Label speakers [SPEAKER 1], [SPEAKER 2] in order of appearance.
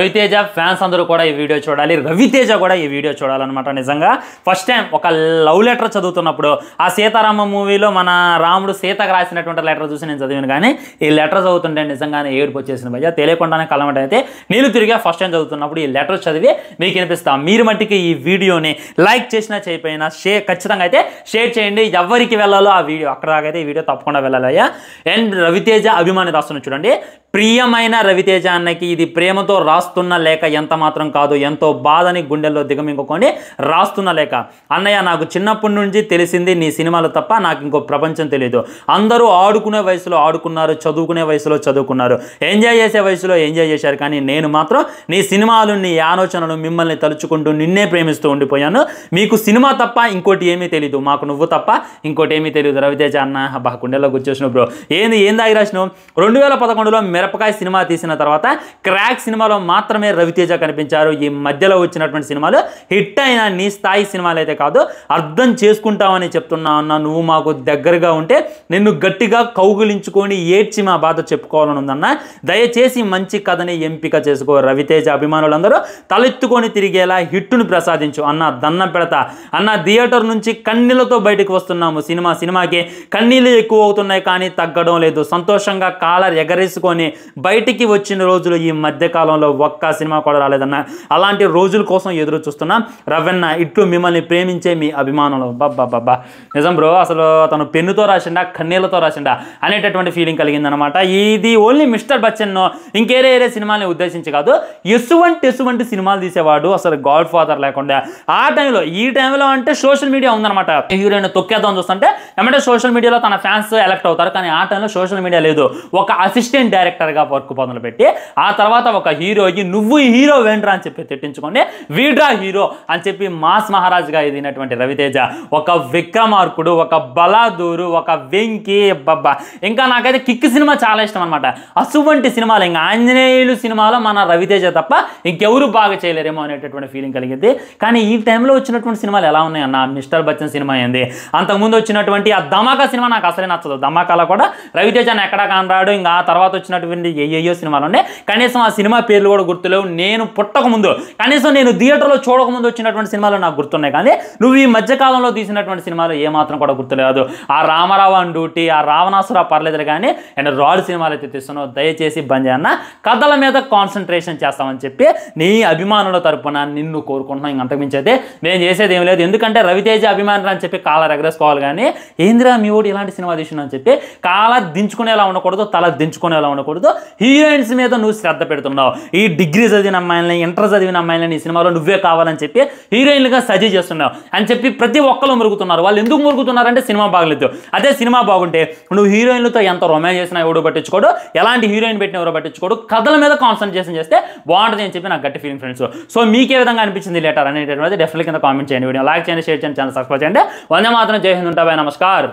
[SPEAKER 1] Raviteja fans అందరూ కూడా ఈ వీడియో చూడాలి రవితేజ కూడా ఈ వీడియో చూడాలన్నమాట నిజంగా ఫస్ట్ టైం ఒక లవ్ లెటర్ చదువుతున్నప్పుడు ఆ సీతారామ మూవీలో మన రాముడు సీతకు రాసినటువంటి లెటర్ చూసి నేను చదివాను కానీ ఈ లెటర్ చదువుతుంటే నిజంగానే ఏడుపు వచ్చేసిన భయ తెలియకుండానే కలమట అయితే నేను తిరిగా ఫస్ట్ టైం చదువుతున్నప్పుడు ఈ లెటర్ చదివి మీకు వినిపిస్తా మీరు మట్టికి ఈ వీడియోని లైక్ చేసినా చేయపోయినా షేర్ ఖచ్చితంగా అయితే షేర్ చేయండి ఎవరికి వెళ్ళాలో ఆ వీడియో అక్కడ దాకైతే ఈ వీడియో తప్పకుండా వెళ్ళాలయ్యా అండ్ రవితేజ అభిమాని రాస్తున్న చూడండి ప్రియమైన రవితేజ అన్నకి ఇది ప్రేమతో రాస్తు రాస్తున్న లేఖ ఎంత మాత్రం కాదు ఎంతో బాధని గుండెల్లో దిగమింగుకొని రాస్తున్న లేఖ అన్నయ్య నాకు చిన్నప్పటి నుంచి తెలిసింది నీ సినిమాలు తప్ప నాకు ఇంకో ప్రపంచం తెలియదు అందరూ ఆడుకునే వయసులో ఆడుకున్నారు చదువుకునే వయసులో చదువుకున్నారు ఎంజాయ్ చేసే వయసులో ఎంజాయ్ చేశారు కానీ నేను మాత్రం నీ సినిమాలు నీ ఆలోచనలు మిమ్మల్ని తలుచుకుంటూ నిన్నే ప్రేమిస్తూ ఉండిపోయాను మీకు సినిమా తప్ప ఇంకోటి ఏమీ తెలియదు మాకు నువ్వు తప్ప ఇంకోటి ఏమీ తెలియదు రవితేజ అన్న బా కుండెల్లో గుర్చేసినావు బ్రో ఏంది ఏం దాగి రాసినావు రెండు వేల పదకొండులో మిరపకాయ సినిమా తీసిన తర్వాత క్రాక్ సినిమాలో మా మాత్రమే రవితేజ కనిపించారు ఈ మధ్యలో వచ్చినటువంటి సినిమాలు హిట్ అయిన నీ స్థాయి సినిమాలు అయితే కాదు అర్థం చేసుకుంటామని చెప్తున్నా అన్న నువ్వు మాకు దగ్గరగా ఉంటే నిన్ను గట్టిగా కౌగులించుకొని ఏడ్చి మా బాధ చెప్పుకోవాలని ఉందన్న దయచేసి మంచి కథని ఎంపిక చేసుకో రవితేజ అభిమానులందరూ తలెత్తుకొని తిరిగేలా హిట్టును ప్రసాదించు అన్న దన్నం పెడతా అన్న థియేటర్ నుంచి కన్నీళ్లతో బయటకు వస్తున్నాము సినిమా సినిమాకి కన్నీళ్ళు ఎక్కువ అవుతున్నాయి కానీ తగ్గడం లేదు సంతోషంగా కాలర్ ఎగరేసుకొని బయటికి వచ్చిన రోజులు ఈ మధ్యకాలంలో ఒక్క సినిమా కూడా రాలేదన్న అలాంటి రోజుల కోసం ఎదురు చూస్తున్నా రవ్వన్న ఇట్లు మిమ్మల్ని ప్రేమించే మీ అభిమానులు బాబ్బా నిజం బ్రో అసలు తను పెన్నుతో రాసిండా కన్నీళ్లతో రాసిండా అనేటటువంటి ఫీలింగ్ కలిగిందనమాట ఇది ఓన్లీ మిస్టర్ బచ్చన్ ఇంకేరే ఏరే సినిమాని ఉద్దేశించి కాదు ఎసువంటి ఎసువంటి సినిమాలు తీసేవాడు అసలు గాడ్ ఫాదర్ లేకుండా ఆ టైంలో ఈ టైంలో అంటే సోషల్ మీడియా ఉందనమాట హీరోయిన్ తొక్కేద్దాం చూస్తుంటే ఏమంటే సోషల్ మీడియాలో తన ఫ్యాన్స్ ఎలక్ట్ అవుతారు కానీ ఆ టైంలో సోషల్ మీడియా లేదు ఒక అసిస్టెంట్ డైరెక్టర్గా వర్క్ పొందలు పెట్టి ఆ తర్వాత ఒక హీరో ఇప్పటికీ నువ్వు హీరో వెంట్రా అని చెప్పి తిట్టించుకోండి వీడ్రా హీరో అని చెప్పి మాస్ మహారాజ్గా ఎదిగినటువంటి రవితేజ ఒక విక్రమార్కుడు ఒక బలాదూరు ఒక వెంకి బబ్బా ఇంకా నాకైతే కిక్ సినిమా చాలా ఇష్టం అనమాట అటువంటి సినిమాలు ఇంకా ఆంజనేయులు సినిమాలో మన రవితేజ తప్ప ఇంకెవరు బాగా చేయలేరేమో అనేటటువంటి ఫీలింగ్ కలిగింది కానీ ఈ టైంలో వచ్చినటువంటి సినిమాలు ఎలా ఉన్నాయన్న మిస్టర్ బచ్చన్ సినిమా ఏంది అంతకుముందు వచ్చినటువంటి ఆ ధమాకా సినిమా నాకు అసలే నచ్చదు ధమాకాలో కూడా రవితేజ ఎక్కడ కానరాడు ఇంకా ఆ తర్వాత వచ్చినటువంటి ఏ ఏయో సినిమాలు ఉన్నాయి కనీసం ఆ సినిమా పేర్లు కూడా గుర్తులేవు నేను పుట్టకముందు కనీసం నేను థియేటర్లో చూడకముందు వచ్చినటువంటి సినిమాలు నాకు గుర్తున్నాయి కానీ నువ్వు ఈ మధ్యకాలంలో తీసినటువంటి సినిమాలు ఏమాత్రం కూడా గుర్తులేదు ఆ రామారావు అని డ్యూటీ ఆ రావణాసుర పర్లేదు కానీ అండ్ రాడ్ సినిమాలు అయితే తీస్తున్నావు దయచేసి బంద్ చేయన్న కథల మీద కాన్సన్ట్రేషన్ చేస్తామని చెప్పి నీ అభిమానుల తరపున నిన్ను కోరుకుంటున్నాం ఇంక అంతకుమించి అయితే నేను చేసేది ఏం లేదు ఎందుకంటే రవితేజ అభిమానులు అని చెప్పి కాలర్ ఎగరేసుకోవాలి కానీ ఏంద్రా మీ ఊడి ఇలాంటి సినిమా తీసినా అని చెప్పి కాల దించుకునేలా ఉండకూడదు తల దించుకునేలా ఉండకూడదు హీరోయిన్స్ మీద నువ్వు శ్రద్ధ పెడుతున్నావు ఈ డిగ్రీ చదివిన అమ్మాయిలని ఇంటర్ చదివిన అమ్మాయిలని ఈ సినిమాలో నువ్వే కావాలని చెప్పి హీరోయిన్లుగా సజెస్ట్ చేస్తున్నావు అని చెప్పి ప్రతి ఒక్కరు మురుగుతున్నారు వాళ్ళు ఎందుకు మురుగుతున్నారంటే సినిమా బాగలేదు అదే సినిమా బాగుంటే నువ్వు హీరోయిన్లతో ఎంత రొమాన్స్ చేసినా ఎవడు పట్టించుకోడు ఎలాంటి హీరోయిన్ పెట్టిన ఎవరు పట్టించుకోడు కథల మీద కాన్సన్ట్రేషన్ చేస్తే బాగుంటుంది అని చెప్పి నాకు గట్టి ఫీలింగ్ ఫ్రెండ్స్ సో మీకే విధంగా అనిపించింది లేటర్ అనేటటువంటి డెఫినెట్ కింద కామెంట్ చేయండి వీడియో లైక్ చేయండి షేర్ చేయండి ఛానల్ సబ్స్క్రైబ్ చేయండి వందే మాత్రం జై హింద్ ఉంటాయి నమస్కార్